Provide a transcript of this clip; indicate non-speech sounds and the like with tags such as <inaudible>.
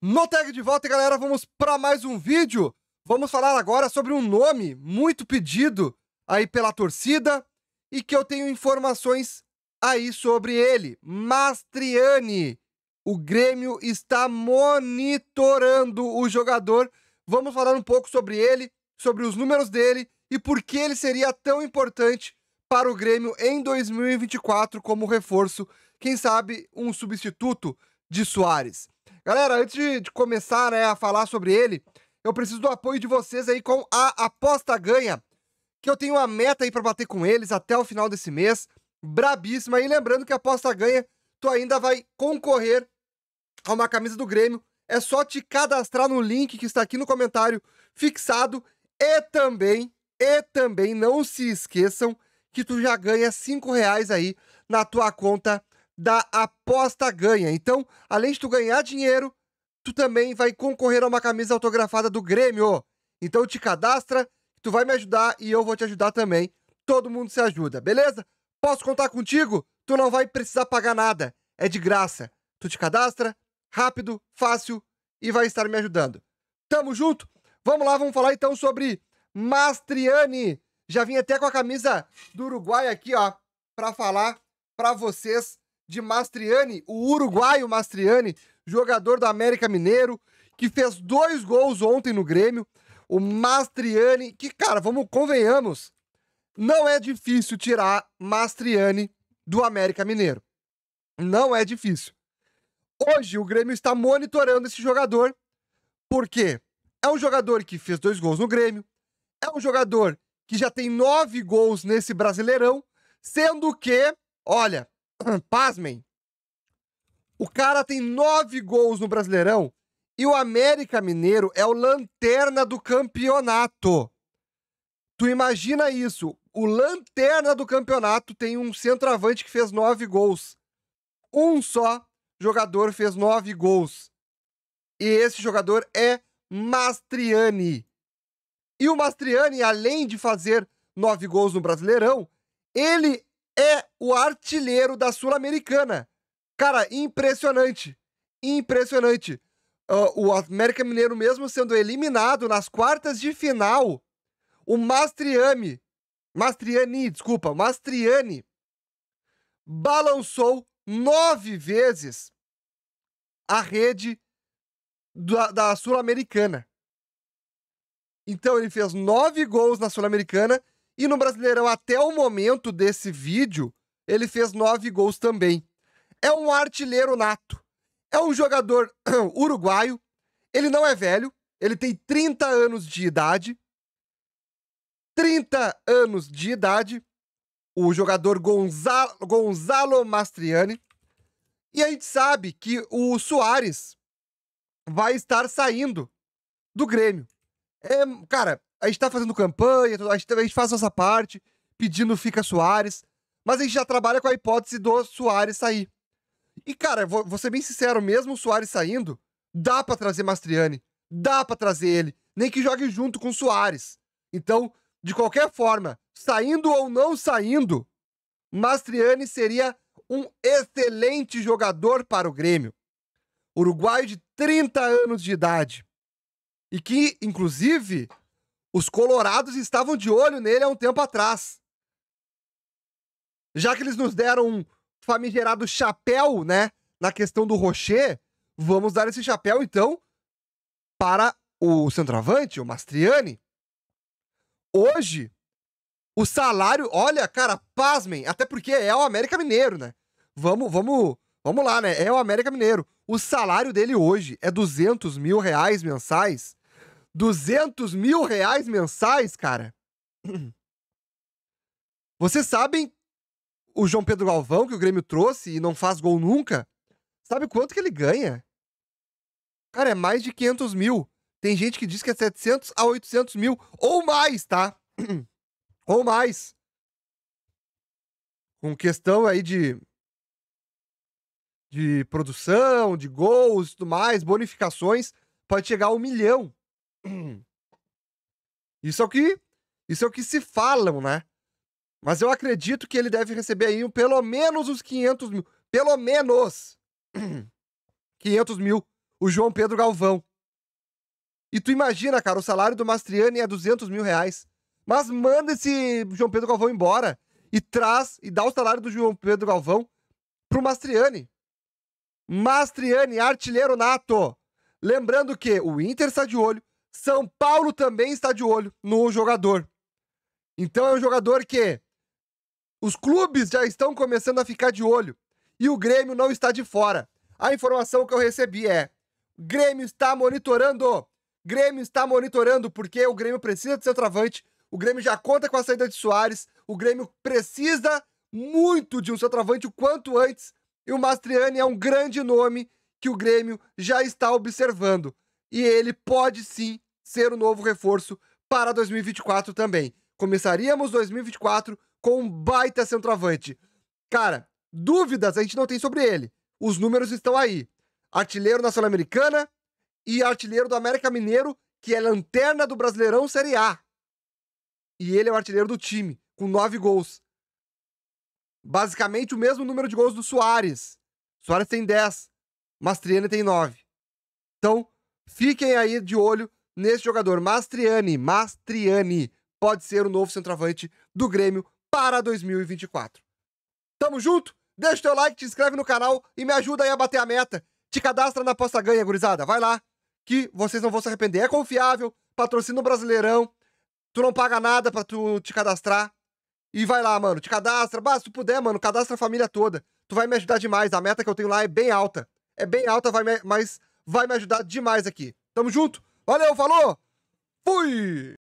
No tag de volta, galera, vamos para mais um vídeo. Vamos falar agora sobre um nome muito pedido aí pela torcida e que eu tenho informações aí sobre ele. Mastriani. O Grêmio está monitorando o jogador. Vamos falar um pouco sobre ele, sobre os números dele e por que ele seria tão importante para o Grêmio em 2024 como reforço, quem sabe um substituto de Soares. Galera, antes de, começar né, a falar sobre ele, eu preciso do apoio de vocês aí com a aposta ganha, que eu tenho uma meta aí para bater com eles até o final desse mês, brabíssima. E lembrando que a aposta ganha, tu ainda vai concorrer a uma camisa do Grêmio. É só te cadastrar no link que está aqui no comentário fixado e também e também não se esqueçam que tu já ganha cinco reais aí na tua conta da aposta ganha. Então, além de tu ganhar dinheiro, tu também vai concorrer a uma camisa autografada do Grêmio. Então te cadastra, tu vai me ajudar e eu vou te ajudar também. Todo mundo se ajuda, beleza? Posso contar contigo? Tu não vai precisar pagar nada. É de graça. Tu te cadastra, rápido, fácil e vai estar me ajudando. Tamo junto? Vamos lá, vamos falar então sobre Mastriani. Já vim até com a camisa do Uruguai aqui, ó, para falar para vocês de Mastriani, o uruguaio Mastriani, jogador do América Mineiro, que fez dois gols ontem no Grêmio. O Mastriani, que, cara, vamos, convenhamos, não é difícil tirar Mastriani do América Mineiro. Não é difícil. Hoje o Grêmio está monitorando esse jogador, porque é um jogador que fez dois gols no Grêmio, é um jogador que já tem nove gols nesse Brasileirão, sendo que, olha, <coughs> pasmem, o cara tem nove gols no Brasileirão e o América Mineiro é o lanterna do campeonato. Tu imagina isso? O lanterna do campeonato tem um centroavante que fez nove gols. Um só jogador fez nove gols. E esse jogador é Mastriani. E o Mastriani, além de fazer nove gols no Brasileirão, ele é o artilheiro da Sul-Americana. Cara, impressionante. Impressionante. Uh, o América Mineiro, mesmo sendo eliminado nas quartas de final, o Mastriani, Mastriani, desculpa, Mastriani, balançou nove vezes a rede da, da Sul-Americana. Então ele fez nove gols na Sul-Americana e no Brasileirão, até o momento desse vídeo, ele fez nove gols também. É um artilheiro nato. É um jogador <clears throat> uruguaio. Ele não é velho. Ele tem 30 anos de idade. 30 anos de idade. O jogador Gonzalo, Gonzalo Mastriani. E a gente sabe que o Soares vai estar saindo do Grêmio. É, cara, a gente tá fazendo campanha, a gente, a gente faz nossa parte, pedindo fica Soares, mas a gente já trabalha com a hipótese do Soares sair. E, cara, vou, vou ser bem sincero, mesmo o Soares saindo, dá para trazer Mastriani, dá para trazer ele, nem que jogue junto com o Soares. Então, de qualquer forma, saindo ou não saindo, Mastriani seria um excelente jogador para o Grêmio. Uruguaio de 30 anos de idade. E que, inclusive, os colorados estavam de olho nele há um tempo atrás. Já que eles nos deram um famigerado chapéu, né, na questão do Rocher, vamos dar esse chapéu, então, para o centroavante, o Mastriani. Hoje, o salário, olha, cara, pasmem, até porque é o América Mineiro, né? Vamos, vamos, vamos lá, né? É o América Mineiro. O salário dele hoje é 200 mil reais mensais 200 mil reais mensais, cara. <clears throat> Vocês sabem o João Pedro Galvão, que o Grêmio trouxe e não faz gol nunca? Sabe quanto que ele ganha? Cara, é mais de 500 mil. Tem gente que diz que é 700 a 800 mil ou mais, tá? <clears throat> ou mais. Com questão aí de. de produção, de gols e tudo mais, bonificações, pode chegar a um milhão. Isso é o que isso é o que se falam, né? Mas eu acredito que ele deve receber aí pelo menos os 500 mil. Pelo menos 500 <clears throat> mil. O João Pedro Galvão. E tu imagina, cara, o salário do Mastriani é 200 mil reais. Mas manda esse João Pedro Galvão embora e traz e dá o salário do João Pedro Galvão pro Mastriani. Mastriani, artilheiro nato. Lembrando que o Inter está de olho, são Paulo também está de olho no jogador. Então é um jogador que os clubes já estão começando a ficar de olho e o Grêmio não está de fora. A informação que eu recebi é: Grêmio está monitorando. Grêmio está monitorando porque o Grêmio precisa de centroavante. O Grêmio já conta com a saída de Soares. O Grêmio precisa muito de um centroavante o quanto antes. E o Mastriani é um grande nome que o Grêmio já está observando. E ele pode sim ser o novo reforço para 2024 também. Começaríamos 2024 com um baita centroavante. Cara, dúvidas a gente não tem sobre ele. Os números estão aí. Artilheiro na Sul-Americana e artilheiro do América Mineiro, que é lanterna do Brasileirão Série A. E ele é o artilheiro do time, com nove gols. Basicamente o mesmo número de gols do Soares. Soares tem 10, Mastriani tem 9. Então, fiquem aí de olho nesse jogador. Mastriani, Mastriani pode ser o novo centroavante do Grêmio para 2024. Tamo junto? Deixa o teu like, te inscreve no canal e me ajuda aí a bater a meta. Te cadastra na Posta Ganha, gurizada. Vai lá, que vocês não vão se arrepender. É confiável, patrocina o Brasileirão. Tu não paga nada pra tu te cadastrar. E vai lá, mano, te cadastra. Bah, se tu puder, mano, cadastra a família toda. Tu vai me ajudar demais. A meta que eu tenho lá é bem alta. É bem alta, vai me... mas vai me ajudar demais aqui. Tamo junto? Valeu, falou! Fui!